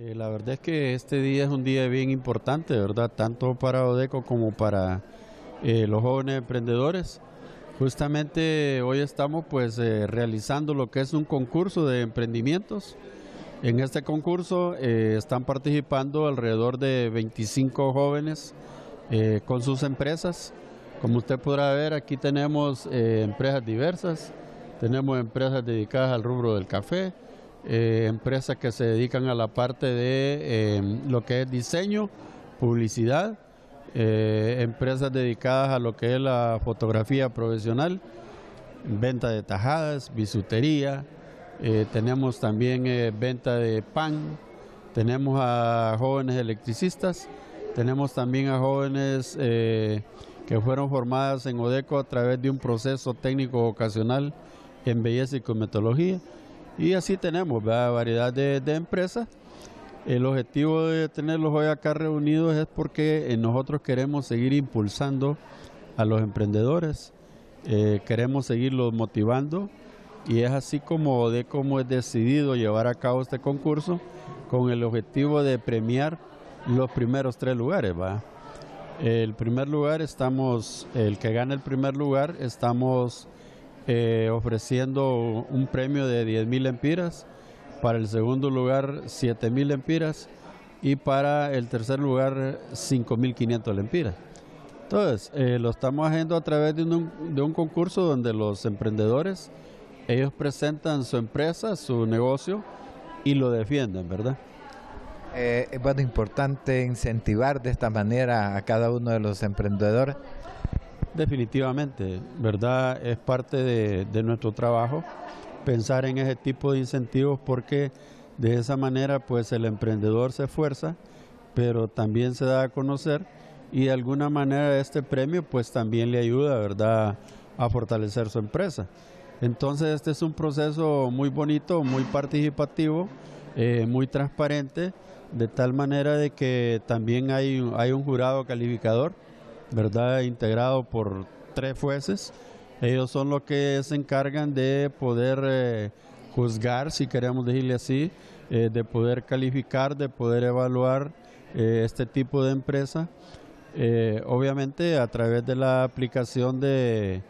Eh, la verdad es que este día es un día bien importante, ¿verdad? Tanto para Odeco como para eh, los jóvenes emprendedores. Justamente hoy estamos pues eh, realizando lo que es un concurso de emprendimientos. En este concurso están participando alrededor de 25 jóvenes con sus empresas. Como usted podrá ver, aquí tenemos empresas diversas, tenemos empresas dedicadas al rubro del café, eh, empresas que se dedican a la parte de eh, lo que es diseño, publicidad, eh, empresas dedicadas a lo que es la fotografía profesional, venta de tajadas, bisutería, tenemos también venta de pan, tenemos a jóvenes electricistas, tenemos también a jóvenes que fueron formadas en Odeco a través de un proceso técnico vocacional en belleza y cosmetología. Y así tenemos la variedad de, empresas. El objetivo de tenerlos hoy acá reunidos es porque eh, nosotros queremos seguir impulsando a los emprendedores, eh, queremos seguirlos motivando y es así como, de, cómo he decidido llevar a cabo este concurso con el objetivo de premiar los primeros tres lugares. ¿va? El primer lugar estamos, el que gana el primer lugar estamos eh, ofreciendo un premio de 10.000 lempiras para el segundo lugar 7.000 lempiras y para el tercer lugar 5.500 lempiras. Entonces, eh, lo estamos haciendo a través de un, concurso donde los emprendedores, ellos presentan su empresa, su negocio y lo defienden, ¿verdad? Eh, es importante incentivar de esta manera a cada uno de los emprendedores. Definitivamente, ¿verdad? Es parte de, nuestro trabajo pensar en ese tipo de incentivos porque de esa manera pues el emprendedor se esfuerza, pero también se da a conocer y de alguna manera este premio pues también le ayuda, ¿verdad?, a fortalecer su empresa. Entonces este es un proceso muy bonito, muy participativo, eh, muy transparente, de tal manera de que también hay, hay un jurado calificador ¿verdad? Integrado por tres jueces. Ellos son los que se encargan de poder eh, juzgar, si queremos decirle así, eh, de poder calificar, de poder evaluar eh, este tipo de empresa. obviamente a través de la aplicación de,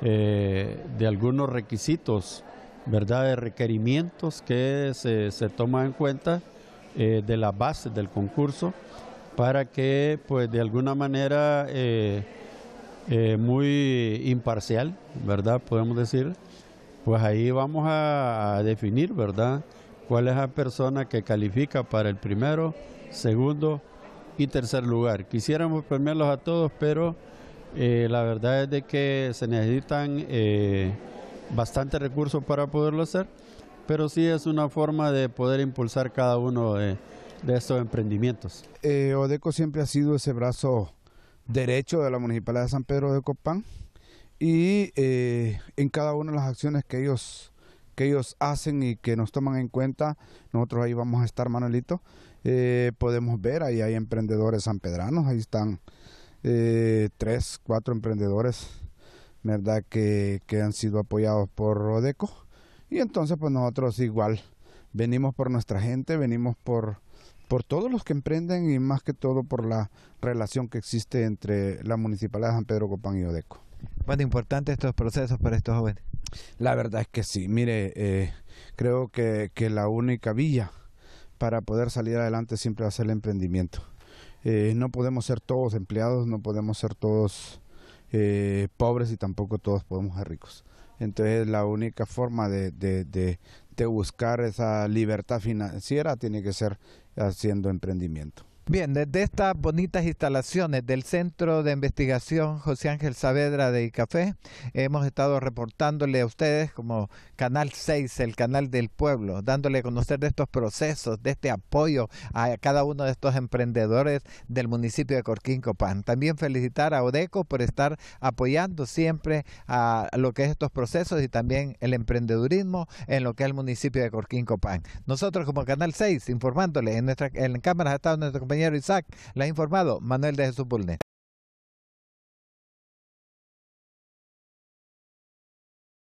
de algunos requisitos, ¿verdad? de requerimientos que se, se toman en cuenta de la base del concurso para que pues de alguna manera eh, eh, muy imparcial, ¿verdad? Podemos decir, pues ahí vamos a definir, ¿verdad? Cuál es la persona que califica para el primero, segundo y tercer lugar. Quisiéramos premiarlos a todos, pero eh, la verdad es de que se necesitan bastante recursos para poderlo hacer, pero sí es una forma de poder impulsar cada uno de de esos emprendimientos. Eh, Odeco siempre ha sido ese brazo derecho de la Municipalidad de San Pedro de Copán y eh, en cada una de las acciones que ellos, que ellos hacen y que nos toman en cuenta, nosotros ahí vamos a estar, Manuelito. Eh, podemos ver, ahí hay emprendedores sanpedranos, ahí están tres, cuatro emprendedores, ¿verdad? Que, que han sido apoyados por Odeco. Y entonces pues nosotros igual venimos por nuestra gente, venimos por por todos los que emprenden y más que todo por la relación que existe entre la Municipalidad de San Pedro Copán y Odeco. ¿Cuánto importante estos procesos para estos jóvenes? La verdad es que sí, mire, eh, creo que, que, la única vía para poder salir adelante siempre va a ser el emprendimiento. Eh, no podemos ser todos empleados, no podemos ser todos eh, pobres y tampoco todos podemos ser ricos. Entonces la única forma de, de, de buscar esa libertad financiera tiene que ser haciendo emprendimiento. Bien, desde estas bonitas instalaciones del Centro de Investigación José Ángel Saavedra de Icafé, hemos estado reportándole a ustedes como Canal 6, el canal del pueblo, dándole a conocer de estos procesos, de este apoyo a cada uno de estos emprendedores del municipio de Corquín Copán. También felicitar a Odeco por estar apoyando siempre a lo que es estos procesos y también el emprendedurismo en lo que es el municipio de Corquín Copán. Nosotros como Canal 6, informándole en, nuestra, en cámaras ha estado nuestro compañero Isaac. Le ha informado Manuel de Jesús Bulnes.